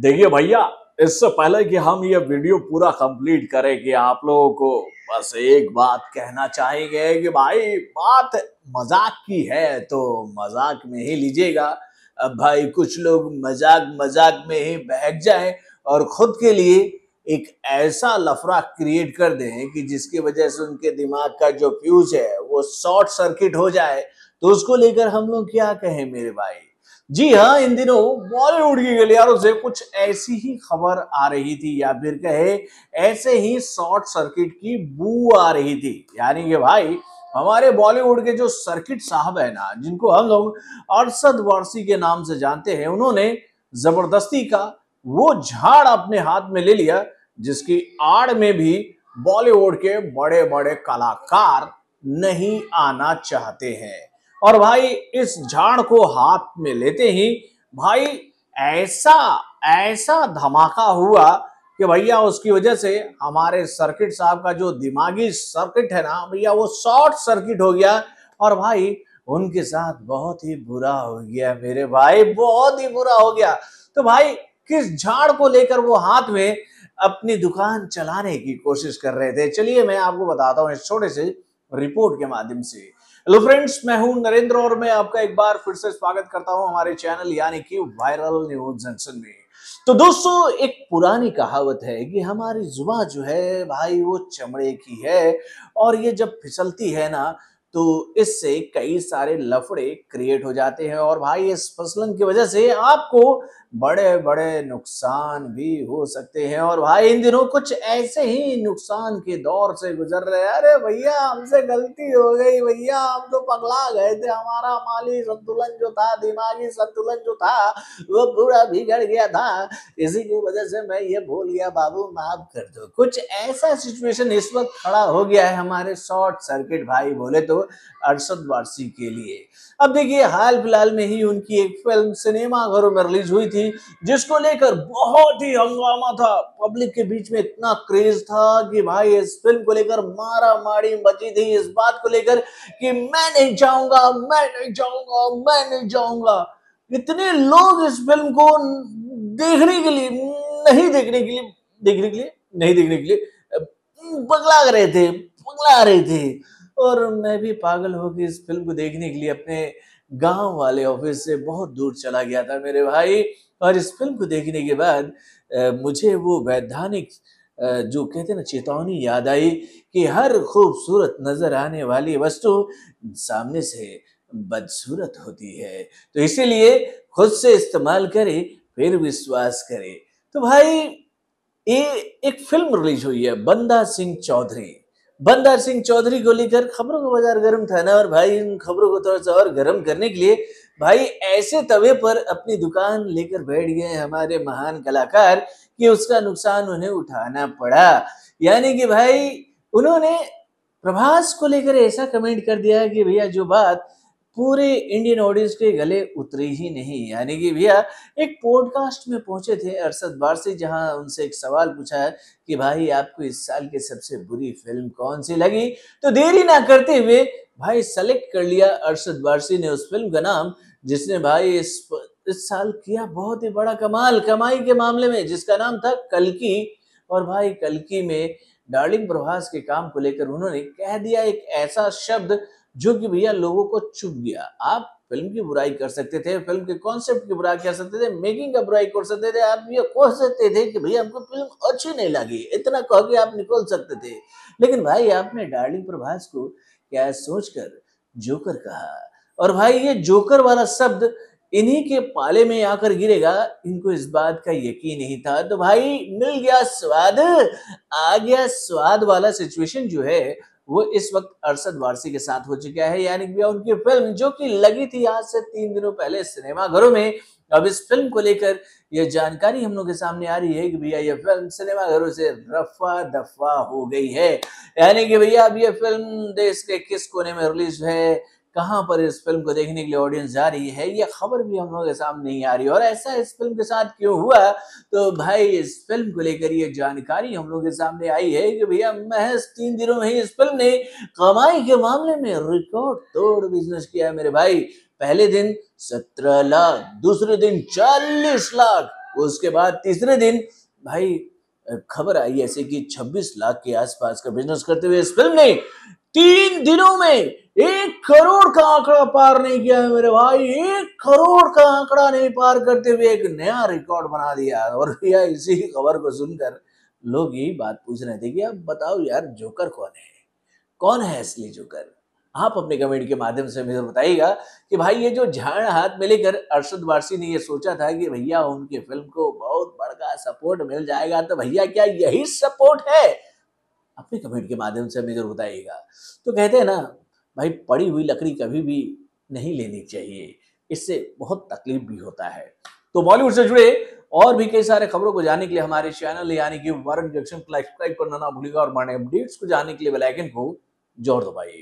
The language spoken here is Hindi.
देखिए भैया इससे पहले कि हम ये वीडियो पूरा कंप्लीट करें कि आप लोगों को बस एक बात कहना चाहेंगे कि भाई बात मजाक की है तो मजाक में ही लीजिएगा अब भाई कुछ लोग मजाक मजाक में ही बहक जाए और खुद के लिए एक ऐसा लफड़ा क्रिएट कर दें कि जिसकी वजह से उनके दिमाग का जो फ्यूज है वो शॉर्ट सर्किट हो जाए तो उसको लेकर हम लोग क्या कहें मेरे भाई जी हाँ इन दिनों बॉलीवुड की गलियारों से कुछ ऐसी ही खबर आ रही थी या फिर कहे ऐसे ही शॉर्ट सर्किट की बू आ रही थी यानी कि भाई हमारे बॉलीवुड के जो सर्किट साहब है ना जिनको हम लोग अरसद वर्षी के नाम से जानते हैं उन्होंने जबरदस्ती का वो झाड़ अपने हाथ में ले लिया जिसकी आड़ में भी बॉलीवुड के बड़े बड़े कलाकार नहीं आना चाहते हैं और भाई इस झाड़ को हाथ में लेते ही भाई ऐसा ऐसा धमाका हुआ कि भैया उसकी वजह से हमारे सर्किट साहब का जो दिमागी सर्किट है ना भैया वो शॉर्ट सर्किट हो गया और भाई उनके साथ बहुत ही बुरा हो गया मेरे भाई बहुत ही बुरा हो गया तो भाई किस झाड़ को लेकर वो हाथ में अपनी दुकान चलाने की कोशिश कर रहे थे चलिए मैं आपको बताता हूँ इस छोटे से रिपोर्ट के माध्यम से हेलो फ्रेंड्स मैं हूं नरेंद्र और मैं आपका एक बार फिर से स्वागत करता हूं हमारे चैनल यानी कि वायरल न्यूज जंक्शन में तो दोस्तों एक पुरानी कहावत है कि हमारी जुबा जो है भाई वो चमड़े की है और ये जब फिसलती है ना तो इससे कई सारे लफड़े क्रिएट हो जाते हैं और भाई इस फसलन की वजह से आपको बड़े बड़े नुकसान भी हो सकते हैं और भाई इन दिनों कुछ ऐसे ही नुकसान के दौर से गुजर रहे हैं अरे भैया हमसे गलती हो गई भैया हम तो पगला गए थे हमारा माली संतुलन जो था दिमागी संतुलन जो था वो पूरा बिगड़ गया था इसी की वजह से मैं ये भूल गया बाबू माफ कर दो कुछ ऐसा सिचुएशन इस वक्त खड़ा हो गया है हमारे शॉर्ट सर्किट भाई बोले तो अड़सठ वार्षिक के लिए अब देखिए हाल फिलहाल में ही उनकी एक फिल्म सिनेमा घरों में रिलीज हुई थी जिसको लेकर बहुत ही हंगामा था पब्लिक के बीच में इतना क्रेज था कि भाई इस फिल्म को लेकर मारा मारी मची थी इस बात को लेकर कि मैं नहीं जाऊंगा मैं नहीं जाऊंगा मैं नहीं जाऊंगा इतने लोग इस फिल्म को देखने के लिए नहीं देखने के लिए देखने के लिए नहीं देखने के लिए बगला रहे थे बगला रहे थे और मैं भी पागल होकर इस फिल्म को देखने के लिए अपने गांव वाले ऑफिस से बहुत दूर चला गया था मेरे भाई और इस फिल्म को देखने के बाद मुझे वो वैधानिक जो कहते हैं ना चेतावनी याद आई कि हर खूबसूरत नज़र आने वाली वस्तु सामने से बदसूरत होती है तो इसीलिए खुद से इस्तेमाल करे फिर विश्वास करे तो भाई ये एक फिल्म रिलीज हुई है बंदा सिंह चौधरी बंदार सिंह चौधरी को लेकर खबरों का बाजार गर्म था ना और भाई इन खबरों को थोड़ा सा और गर्म करने के लिए भाई ऐसे तवे पर अपनी दुकान लेकर बैठ गए हमारे महान कलाकार कि उसका नुकसान उन्हें उठाना पड़ा यानी कि भाई उन्होंने प्रभास को लेकर ऐसा कमेंट कर दिया कि भैया जो बात पूरे इंडियन ऑडियंस के गले उतरे ही नहीं यानी कि भैया एक पॉडकास्ट में पहुंचे थे अरसद बारसी जहां उनसे एक सवाल पूछा कि भाई आपको इस साल की सबसे बुरी फिल्म कौन सी लगी तो देरी ना करते हुए भाई सेलेक्ट कर लिया अरसद बारसी ने उस फिल्म का नाम जिसने भाई इस इस साल किया बहुत ही बड़ा कमाल कमाई के मामले में जिसका नाम था कलकी और भाई कलकी में डार्लिंग प्रभास के काम को लेकर उन्होंने कह दिया एक ऐसा शब्द जो कि भैया लोगों को चुप गया आप फिल्म की बुराई कर सकते थे फिल्म के कॉन्सेप्ट की बुराई कर सकते थे मेकिंग का बुराई कर सकते थे आप ये कह सकते थे कि भैया हमको फिल्म अच्छी नहीं लगी इतना कह के आप निकल सकते थे लेकिन भाई आपने डार्लिंग प्रभास को क्या सोचकर जोकर कहा और भाई ये जोकर वाला शब्द इन्हीं के पाले में आकर गिरेगा इनको इस बात का यकीन नहीं था तो भाई मिल गया स्वाद आ गया स्वाद वाला सिचुएशन जो है वो इस वक्त अरसद वारसी के साथ हो चुका है यानी कि उनकी फिल्म जो कि लगी थी आज से तीन दिनों पहले सिनेमाघरों में अब इस फिल्म को लेकर यह जानकारी हम लोग के सामने आ रही है कि भैया यह फिल्म सिनेमाघरों से रफा दफा हो गई है यानी कि भैया अब यह फिल्म देश के किस कोने में रिलीज है कहाँ पर इस फिल्म को देखने के लिए ऑडियंस जा रही है ये खबर भी हम लोगों के सामने नहीं आ रही और ऐसा इस फिल्म के साथ क्यों हुआ तो भाई इस फिल्म को लेकर ये जानकारी हम लोगों के सामने आई है कि भैया महज तीन दिनों में ही इस फिल्म ने कमाई के मामले में रिकॉर्ड तोड़ बिजनेस किया है मेरे भाई पहले दिन सत्रह लाख दूसरे दिन चालीस लाख उसके बाद तीसरे दिन भाई खबर आई ऐसे कि 26 लाख के आसपास का बिजनेस करते हुए इस फिल्म ने तीन दिनों में एक करोड़ का आंकड़ा पार नहीं किया है मेरे भाई एक करोड़ का आंकड़ा नहीं पार करते हुए एक नया रिकॉर्ड बना दिया और भैया इसी खबर को सुनकर लोग यही बात पूछ रहे थे कि आप बताओ यार जोकर कौन है कौन है असली जोकर आप अपने कमेंट के माध्यम से मुझे बताइएगा कि भाई ये जो झाड़ हाथ में लेकर अरशद वारसी ने ये सोचा था कि भैया उनकी फिल्म को बहुत बड़का सपोर्ट मिल जाएगा तो भैया क्या यही सपोर्ट है अपने कमेंट के माध्यम से हमें जरूर बताइएगा तो कहते हैं ना भाई पड़ी हुई लकड़ी कभी भी नहीं लेनी चाहिए इससे बहुत तकलीफ भी होता है तो बॉलीवुड से जुड़े और भी कई सारे खबरों को जानने के लिए हमारे चैनल यानी कि वरुण जंक्शन को सब्सक्राइब करना ना भूलिएगा और मारने अपडेट्स को जानने के लिए बेलाइकन को जोर दबाइएगा